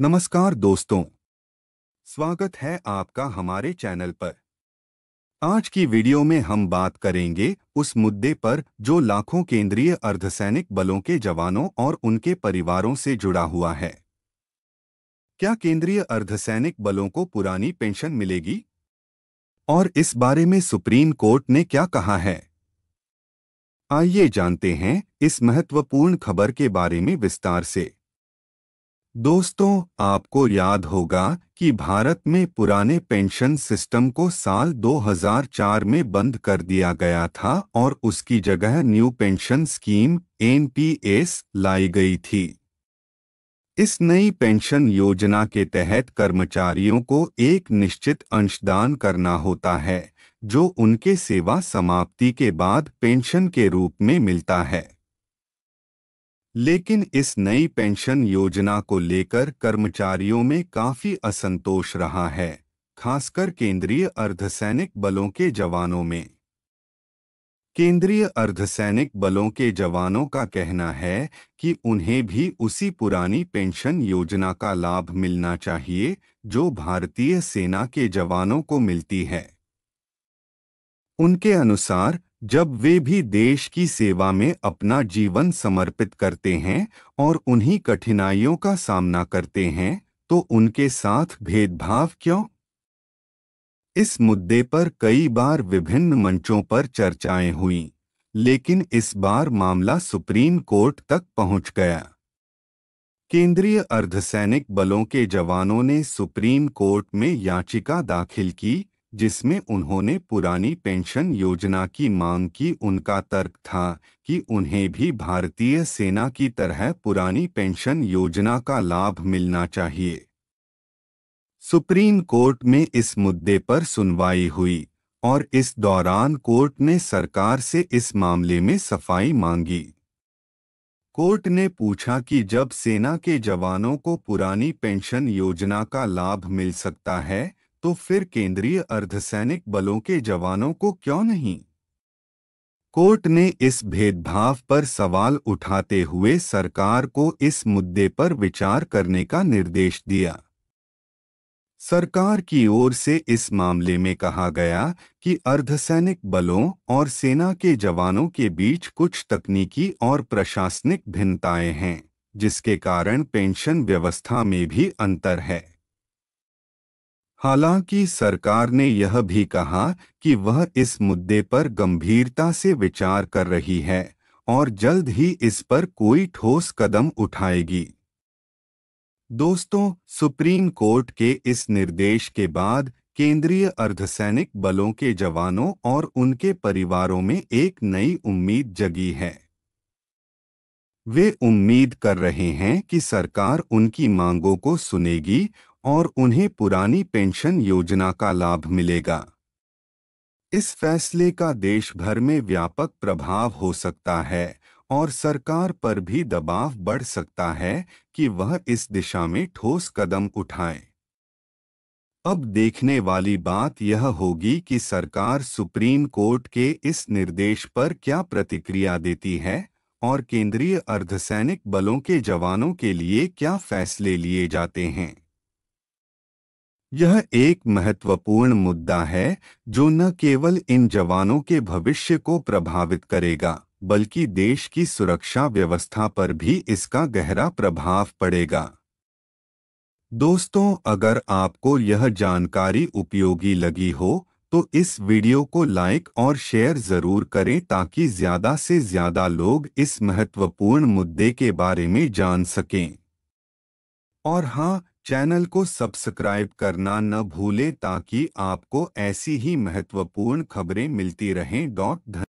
नमस्कार दोस्तों स्वागत है आपका हमारे चैनल पर आज की वीडियो में हम बात करेंगे उस मुद्दे पर जो लाखों केंद्रीय अर्धसैनिक बलों के जवानों और उनके परिवारों से जुड़ा हुआ है क्या केंद्रीय अर्धसैनिक बलों को पुरानी पेंशन मिलेगी और इस बारे में सुप्रीम कोर्ट ने क्या कहा है आइए जानते हैं इस महत्वपूर्ण खबर के बारे में विस्तार से दोस्तों आपको याद होगा कि भारत में पुराने पेंशन सिस्टम को साल 2004 में बंद कर दिया गया था और उसकी जगह न्यू पेंशन स्कीम एनपीएस लाई गई थी इस नई पेंशन योजना के तहत कर्मचारियों को एक निश्चित अंशदान करना होता है जो उनके सेवा समाप्ति के बाद पेंशन के रूप में मिलता है लेकिन इस नई पेंशन योजना को लेकर कर्मचारियों में काफी असंतोष रहा है खासकर केंद्रीय अर्धसैनिक बलों के जवानों में केंद्रीय अर्धसैनिक बलों के जवानों का कहना है कि उन्हें भी उसी पुरानी पेंशन योजना का लाभ मिलना चाहिए जो भारतीय सेना के जवानों को मिलती है उनके अनुसार जब वे भी देश की सेवा में अपना जीवन समर्पित करते हैं और उन्हीं कठिनाइयों का सामना करते हैं तो उनके साथ भेदभाव क्यों इस मुद्दे पर कई बार विभिन्न मंचों पर चर्चाएं हुई लेकिन इस बार मामला सुप्रीम कोर्ट तक पहुंच गया केंद्रीय अर्धसैनिक बलों के जवानों ने सुप्रीम कोर्ट में याचिका दाखिल की जिसमें उन्होंने पुरानी पेंशन योजना की मांग की उनका तर्क था कि उन्हें भी भारतीय सेना की तरह पुरानी पेंशन योजना का लाभ मिलना चाहिए सुप्रीम कोर्ट में इस मुद्दे पर सुनवाई हुई और इस दौरान कोर्ट ने सरकार से इस मामले में सफाई मांगी कोर्ट ने पूछा कि जब सेना के जवानों को पुरानी पेंशन योजना का लाभ मिल सकता है तो फिर केंद्रीय अर्धसैनिक बलों के जवानों को क्यों नहीं कोर्ट ने इस भेदभाव पर सवाल उठाते हुए सरकार को इस मुद्दे पर विचार करने का निर्देश दिया सरकार की ओर से इस मामले में कहा गया कि अर्धसैनिक बलों और सेना के जवानों के बीच कुछ तकनीकी और प्रशासनिक भिन्नताएं हैं जिसके कारण पेंशन व्यवस्था में भी अंतर है हालांकि सरकार ने यह भी कहा कि वह इस मुद्दे पर गंभीरता से विचार कर रही है और जल्द ही इस पर कोई ठोस कदम उठाएगी दोस्तों सुप्रीम कोर्ट के इस निर्देश के बाद केंद्रीय अर्धसैनिक बलों के जवानों और उनके परिवारों में एक नई उम्मीद जगी है वे उम्मीद कर रहे हैं कि सरकार उनकी मांगों को सुनेगी और उन्हें पुरानी पेंशन योजना का लाभ मिलेगा इस फैसले का देश भर में व्यापक प्रभाव हो सकता है और सरकार पर भी दबाव बढ़ सकता है कि वह इस दिशा में ठोस कदम उठाए अब देखने वाली बात यह होगी कि सरकार सुप्रीम कोर्ट के इस निर्देश पर क्या प्रतिक्रिया देती है और केंद्रीय अर्धसैनिक बलों के जवानों के लिए क्या फैसले लिए जाते हैं यह एक महत्वपूर्ण मुद्दा है जो न केवल इन जवानों के भविष्य को प्रभावित करेगा बल्कि देश की सुरक्षा व्यवस्था पर भी इसका गहरा प्रभाव पड़ेगा दोस्तों अगर आपको यह जानकारी उपयोगी लगी हो तो इस वीडियो को लाइक और शेयर जरूर करें ताकि ज्यादा से ज्यादा लोग इस महत्वपूर्ण मुद्दे के बारे में जान सकें और हाँ चैनल को सब्सक्राइब करना न भूलें ताकि आपको ऐसी ही महत्वपूर्ण खबरें मिलती रहें डॉट